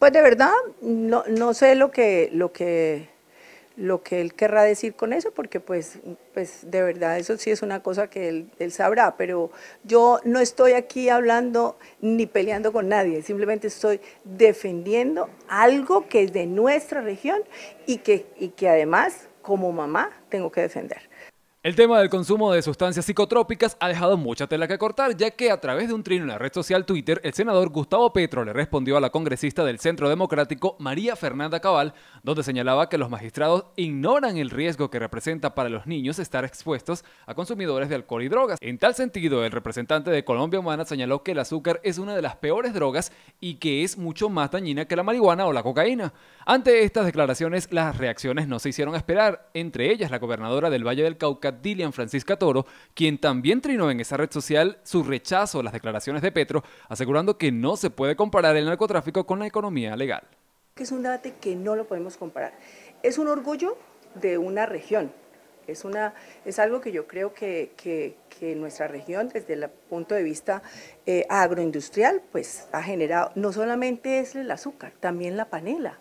Pues de verdad, no, no sé lo que, lo, que, lo que él querrá decir con eso, porque pues, pues de verdad eso sí es una cosa que él, sabrá, pero yo no estoy aquí hablando ni peleando con nadie, simplemente estoy defendiendo algo que es de nuestra región y y que además como mamá tengo que defender. El tema del consumo de sustancias psicotrópicas ha dejado mucha tela que cortar, ya que a través de un trino en la red social Twitter, el senador Gustavo Petro le respondió a la congresista del Centro Democrático, María Fernanda Cabal, donde señalaba que los magistrados ignoran el riesgo que representa para los niños estar expuestos a consumidores de alcohol y drogas. En tal sentido, el representante de Colombia Humana señaló que el azúcar es una de las peores drogas y que es mucho más dañina que la marihuana o la cocaína. Ante estas declaraciones, las reacciones no se hicieron esperar, entre ellas la gobernadora del Valle del Cauca, Dilian Francisca Toro, quien también trinó en esa red social su rechazo a las declaraciones de Petro, asegurando que no se puede comparar el narcotráfico con la economía legal. Es un debate que no lo podemos comparar. Es un orgullo de una región, es, algo que yo creo que, nuestra región, desde el punto de vista eh, agroindustrial, pues ha generado, no solamente es el azúcar, también la panela.